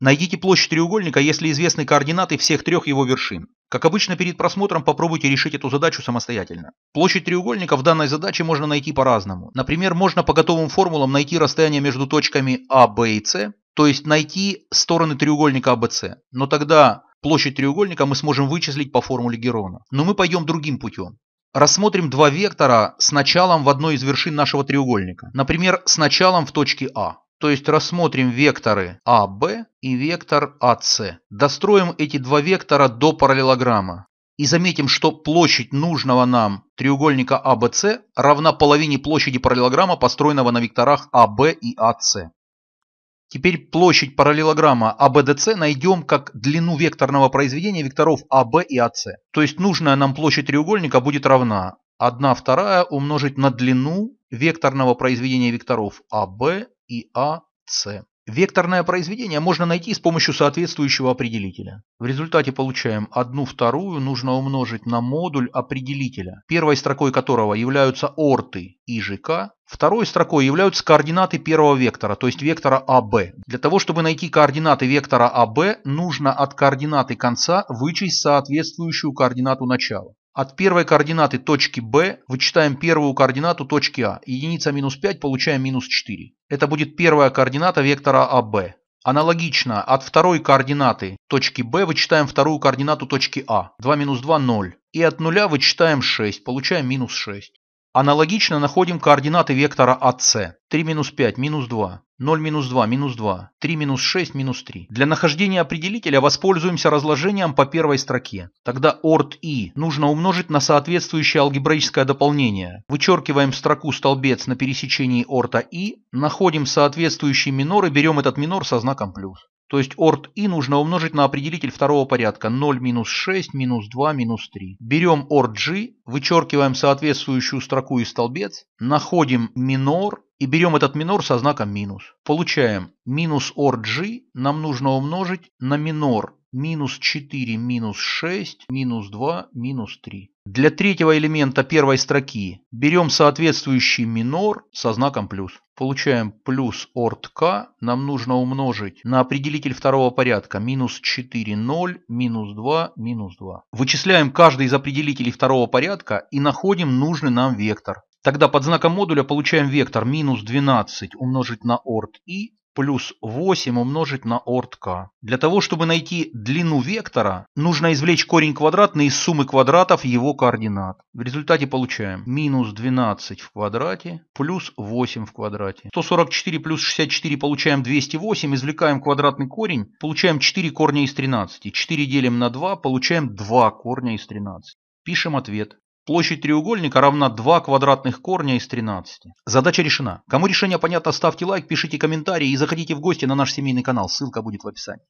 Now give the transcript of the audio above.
Найдите площадь треугольника, если известны координаты всех трех его вершин. Как обычно, перед просмотром попробуйте решить эту задачу самостоятельно. Площадь треугольника в данной задаче можно найти по-разному. Например, можно по готовым формулам найти расстояние между точками А, Б и С, то есть найти стороны треугольника АБС. Но тогда площадь треугольника мы сможем вычислить по формуле Герона. Но мы пойдем другим путем. Рассмотрим два вектора с началом в одной из вершин нашего треугольника. Например, с началом в точке А. То есть рассмотрим векторы АБ и вектор АС. Достроим эти два вектора до параллелограмма. И заметим, что площадь нужного нам треугольника АБС равна половине площади параллелограмма, построенного на векторах АБ и АС. Теперь площадь параллелограмма АБДС найдем как длину векторного произведения векторов АБ и АС. То есть нужная нам площадь треугольника будет равна 1 вторая умножить на длину векторного произведения векторов АБ и АС. Векторное произведение можно найти с помощью соответствующего определителя. В результате получаем одну вторую нужно умножить на модуль определителя, первой строкой которого являются орты и ЖК, второй строкой являются координаты первого вектора, то есть вектора АБ. Для того, чтобы найти координаты вектора АБ, нужно от координаты конца вычесть соответствующую координату начала. От первой координаты точки B вычитаем первую координату точки А. Единица минус 5, получаем минус 4. Это будет первая координата вектора АБ. Аналогично, от второй координаты точки B вычитаем вторую координату точки А. 2 минус 2 – 0. И от нуля вычитаем 6, получаем минус 6. Аналогично находим координаты вектора АС. 3 минус 5, минус 2, 0 минус 2, минус 2, 3 минус 6, минус 3. Для нахождения определителя воспользуемся разложением по первой строке. Тогда ORT I нужно умножить на соответствующее алгебраическое дополнение. Вычеркиваем строку столбец на пересечении орта i, находим соответствующий минор и берем этот минор со знаком плюс. То есть орт и нужно умножить на определитель второго порядка 0 минус 6, минус 2, минус 3. Берем орт g, вычеркиваем соответствующую строку и столбец, находим минор и берем этот минор со знаком минус. Получаем минус орт g нам нужно умножить на минор минус 4, минус 6, минус 2, минус 3. Для третьего элемента первой строки берем соответствующий минор со знаком плюс. Получаем плюс орт к, нам нужно умножить на определитель второго порядка минус 4, 0, минус 2, минус 2. Вычисляем каждый из определителей второго порядка и находим нужный нам вектор. Тогда под знаком модуля получаем вектор минус 12 умножить на орт и плюс 8 умножить на орт k. Для того, чтобы найти длину вектора, нужно извлечь корень квадратный из суммы квадратов его координат. В результате получаем минус 12 в квадрате плюс 8 в квадрате. 144 плюс 64 получаем 208, извлекаем квадратный корень, получаем 4 корня из 13. 4 делим на 2, получаем 2 корня из 13. Пишем ответ. Площадь треугольника равна 2 квадратных корня из 13. Задача решена. Кому решение понятно, ставьте лайк, пишите комментарии и заходите в гости на наш семейный канал. Ссылка будет в описании.